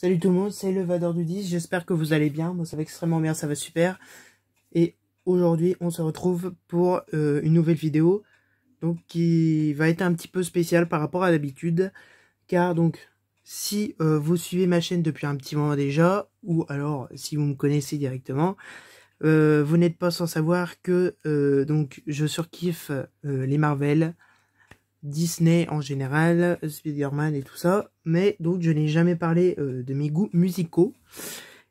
Salut tout le monde, c'est le Vador du 10, j'espère que vous allez bien, moi ça va extrêmement bien, ça va super. Et aujourd'hui on se retrouve pour euh, une nouvelle vidéo, donc qui va être un petit peu spéciale par rapport à l'habitude, car donc si euh, vous suivez ma chaîne depuis un petit moment déjà, ou alors si vous me connaissez directement, euh, vous n'êtes pas sans savoir que donc je surkiffe les Marvel, Disney en général, Spider-Man et tout ça. Mais donc je n'ai jamais parlé euh, de mes goûts musicaux.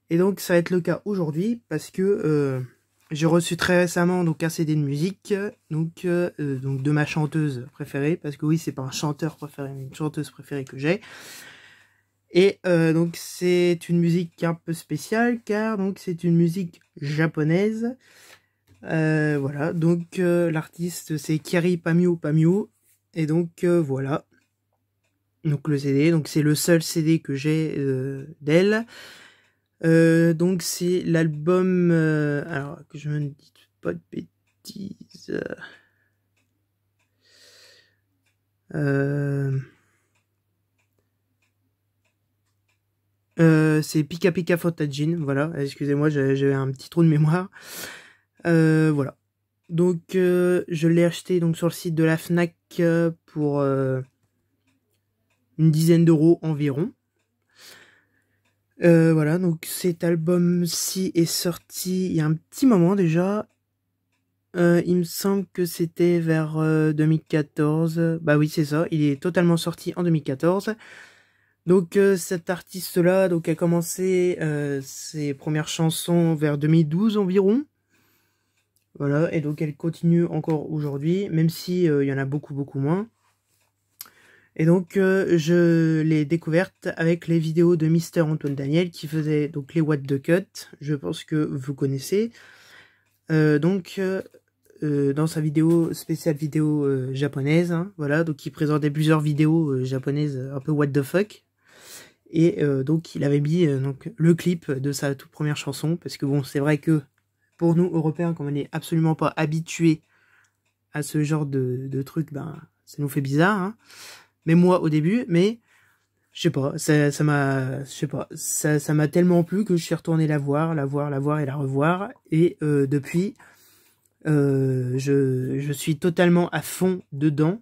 Et donc ça va être le cas aujourd'hui parce que euh, j'ai reçu très récemment donc un CD de musique donc euh, donc de ma chanteuse préférée parce que oui c'est pas un chanteur préféré mais une chanteuse préférée que j'ai. Et donc c'est une musique un peu spéciale car donc c'est une musique japonaise. voilà donc l'artiste c'est Kiri Pamio Pamio et donc euh, voilà. Donc le CD, donc c'est le seul CD que j'ai euh, d'elle. Euh, donc c'est l'album, alors que je ne dis pas de bêtises. c'est Pika Pika Fantagine, voilà, excusez-moi, j'avais un petit trou de mémoire. voilà. Donc euh, je l'ai acheté donc sur le site de la Fnac euh, pour euh, une dizaine d'euros environ. voilà, donc cet album-ci est sorti il y a un petit moment déjà. il me semble que c'était vers 2014. Bah oui, c'est ça. Il est totalement sorti en 2014. Donc cet artiste-là, donc a commencé ses premières chansons vers 2012 environ. Voilà, et donc elle continue encore aujourd'hui, même si euh, il y en a beaucoup beaucoup moins. Et donc euh, je l'ai découverte avec les vidéos de Mister Antoine Daniel qui faisait donc les What the Cut, je pense que vous connaissez. Euh, donc dans sa vidéo spéciale vidéo japonaise, hein, voilà, donc il présentait plusieurs vidéos japonaises un peu what the fuck, et donc il avait mis donc le clip de sa toute première chanson parce que bon c'est vrai que pour nous, Européens, comme on n'est absolument pas habitués à ce genre de, trucs, ben, ça nous fait bizarre. Hein. Mais moi, au début, mais je sais pas, ça, ça m'a, sais pas, ça, m'a tellement plu que je suis retourné la voir, la voir, la voir et la revoir. Et euh, depuis, euh, je, suis totalement à fond dedans.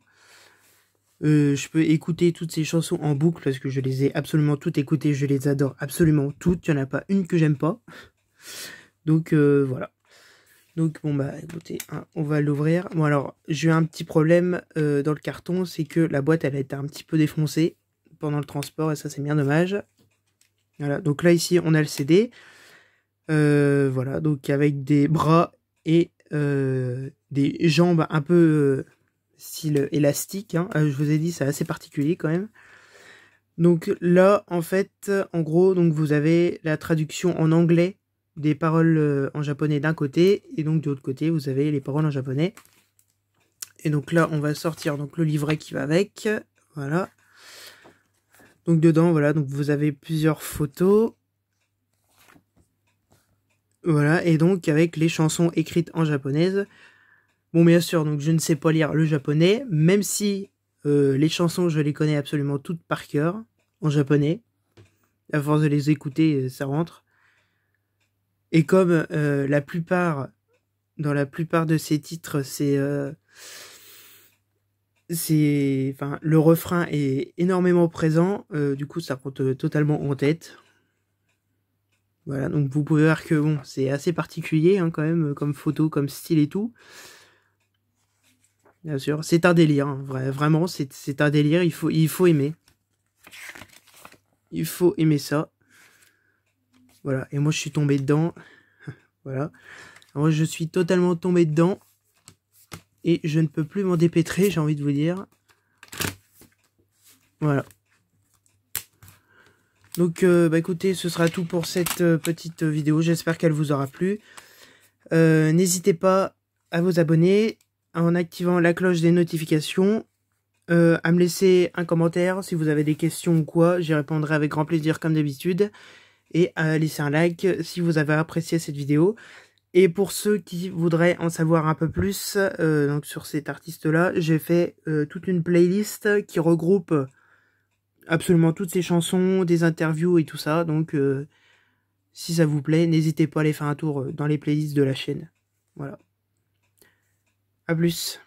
Euh, je peux écouter toutes ces chansons en boucle parce que je les ai absolument toutes écoutées, je les adore absolument toutes. Il n'y en a pas une que j'aime pas. Donc euh, voilà. Donc bon bah écoutez, hein, on va l'ouvrir. Bon alors j'ai eu un petit problème euh, dans le carton, c'est que la boîte elle a été un petit peu défoncée pendant le transport et ça c'est bien dommage. Voilà, donc là ici on a le CD. Euh, voilà, donc avec des bras et des jambes un peu style élastique. Hein. je vous ai dit c'est assez particulier quand même. Donc là en fait en gros donc vous avez la traduction en anglais des paroles euh, en japonais d'un côté, et donc de l'autre côté, vous avez les paroles en japonais. Et donc là, on va sortir donc le livret qui va avec. Voilà. Donc dedans, voilà, donc vous avez plusieurs photos. Voilà, et donc avec les chansons écrites en japonaise. Bon, bien sûr, donc je ne sais pas lire le japonais, même si euh, les chansons, je les connais absolument toutes par cœur, en japonais. À force de les écouter, euh, ça rentre. Et comme euh, la plupart, dans la plupart de ces titres, c'est, euh, c'est, enfin, le refrain est énormément présent. Euh, du coup, ça compte totalement en tête. Voilà, donc vous pouvez voir que bon, c'est assez particulier hein, quand même, comme photo, comme style et tout. Bien sûr, c'est un délire, hein, vrai, vraiment, c'est un délire. Il faut, il faut aimer. Il faut aimer ça. Voilà, et moi je suis tombé dedans. voilà. Moi je suis totalement tombé dedans. Et je ne peux plus m'en dépêtrer, j'ai envie de vous dire. Voilà. Donc euh, bah écoutez, ce sera tout pour cette euh, petite vidéo. J'espère qu'elle vous aura plu. Euh, n'hésitez pas à vous abonner en activant la cloche des notifications. à me laisser un commentaire si vous avez des questions ou quoi. J'y répondrai avec grand plaisir comme d'habitude et à euh, laisser un like si vous avez apprécié cette vidéo. Et pour ceux qui voudraient en savoir un peu plus euh, donc sur cet artiste-là, j'ai fait euh, toute une playlist qui regroupe absolument toutes ses chansons, des interviews et tout ça. Donc, si ça vous plaît, n'hésitez pas à aller faire un tour dans les playlists de la chaîne. Voilà. A plus.